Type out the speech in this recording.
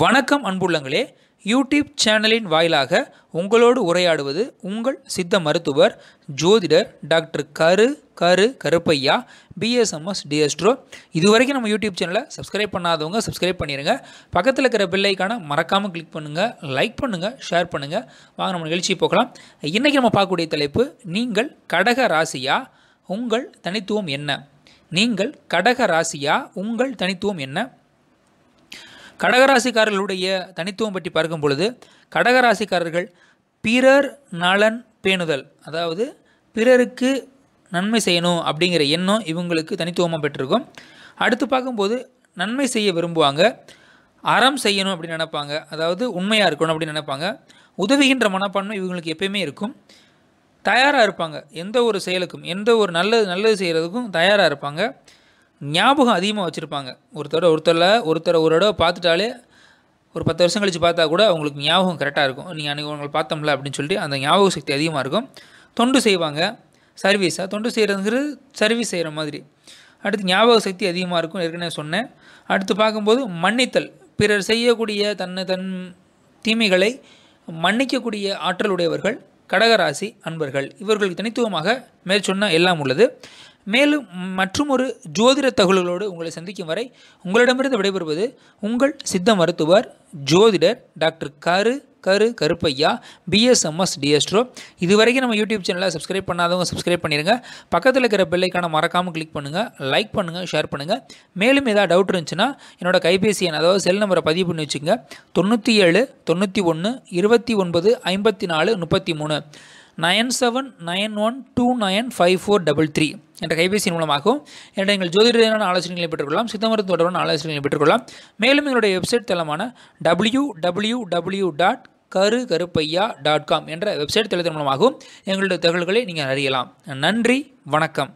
வணக்கம் அன்புள்ளங்களே யூடியூப் சேனலின் வாயிலாக உங்களோடு உரையாடுவது உங்கள் சித்த மருத்துவர் ஜோதிடர் டாக்டர் கரு கரு கருப்பையா பிஎஸ்எம்எஸ் டிஎஸ்ட்ரோ இதுவரைக்கும் நம்ம யூடியூப் சேனலை சப்ஸ்கிரைப் பண்ணாதவங்க சப்ஸ்கிரைப் பண்ணிடுங்க பக்கத்தில் இருக்கிற பில்லைக்கான மறக்காமல் கிளிக் பண்ணுங்கள் லைக் பண்ணுங்கள் ஷேர் பண்ணுங்கள் வாங்க நம்ம நிகழ்ச்சி போகலாம் இன்றைக்கி நம்ம பார்க்கக்கூடிய தலைப்பு நீங்கள் கடக ராசியா உங்கள் தனித்துவம் என்ன நீங்கள் கடக ராசியா உங்கள் தனித்துவம் என்ன கடகராசிக்காரர்களுடைய தனித்துவம் பற்றி பார்க்கும் பொழுது கடகராசிக்காரர்கள் பிறர் நலன் பேணுதல் அதாவது பிறருக்கு நன்மை செய்யணும் அப்படிங்கிற எண்ணம் இவங்களுக்கு தனித்துவமாக பெற்றிருக்கும் அடுத்து பார்க்கும்போது நன்மை செய்ய விரும்புவாங்க அறம் செய்யணும் அப்படின்னு நினைப்பாங்க அதாவது உண்மையாக இருக்கணும் அப்படின்னு நினைப்பாங்க உதவுகின்ற மனப்பான்மை இவங்களுக்கு எப்பயுமே இருக்கும் தயாராக இருப்பாங்க எந்த ஒரு செயலுக்கும் எந்த ஒரு நல்லது நல்லது செய்கிறதுக்கும் தயாராக இருப்பாங்க ஞாபகம் அதிகமாக வச்சுருப்பாங்க ஒருத்தர ஒருத்தரில் ஒருத்தரை ஒரு இடம் பார்த்துட்டாலே ஒரு பத்து வருஷம் கழித்து பார்த்தா கூட அவங்களுக்கு ஞாபகம் கரெக்டாக இருக்கும் நீங்கள் அன்றைக்கி உங்களை பார்த்தோம்ல அப்படின்னு சொல்லிட்டு அந்த ஞாபக சக்தி அதிகமாக இருக்கும் தொண்டு செய்வாங்க சர்வீஸாக தொண்டு செய்கிறதுங்கிறது சர்வீஸ் செய்கிற மாதிரி அடுத்து ஞாபக சக்தி அதிகமாக இருக்கும் ஏற்கனவே சொன்னேன் அடுத்து பார்க்கும்போது மன்னித்தல் பிறர் செய்யக்கூடிய தன்னை தன் தீமைகளை மன்னிக்கக்கூடிய ஆற்றல் உடையவர்கள் கடகராசி அன்பர்கள் இவர்களுக்கு தனித்துவமாக மேற்சொன்ன எல்லாம் உள்ளது மேலும் மற்றும் ஒரு ஜோதிட தகவல்களோடு உங்களை சந்திக்கும் வரை உங்களிடமிருந்து விடைபெறுவது உங்கள் சித்த மருத்துவர் ஜோதிடர் டாக்டர் கரு கரு கருப்பையா பிஎஸ்எம்எஸ் டிஎஸ்ட்ரோ இது வரைக்கும் நம்ம யூடியூப் சேனலை சப்ஸ்கிரைப் பண்ணாதவங்க சப்ஸ்கிரைப் பண்ணிடுங்க பக்கத்தில் இருக்கிற பெல்லைக்கான மறக்காமல் கிளிக் பண்ணுங்கள் லைக் பண்ணுங்கள் ஷேர் பண்ணுங்கள் மேலும் ஏதாவது டவுட் இருந்துச்சுன்னா என்னோடய கைபேசி எண் அதாவது செல் நம்பரை பதிவு பண்ணி வச்சுங்க தொண்ணூற்றி ஏழு தொண்ணூற்றி ஒன்று இருபத்தி ஒன்பது ஐம்பத்தி நாலு முப்பத்தி மூணு nine seven nine one two nine five four double three என்ற கைபேசி மூலமாகவும் என்ற எங்கள் ஜோதிடரான ஆலோசனைகளை பெற்றுக்கொள்ளலாம் சித்த தொடர்பான ஆலோசனைகளை பெற்றுக்கொள்ளலாம் மேலும் எங்களுடைய வெப்சைட் தளமான டபிள்யூ டபிள்யூ டபிள்யூ டாட் கரு கருப்பையா டாட் காம் என்ற வெப்சைட் தளத்தின் மூலமாகவும் எங்களுடைய தகவல்களை நீங்கள் அறியலாம் நன்றி வணக்கம்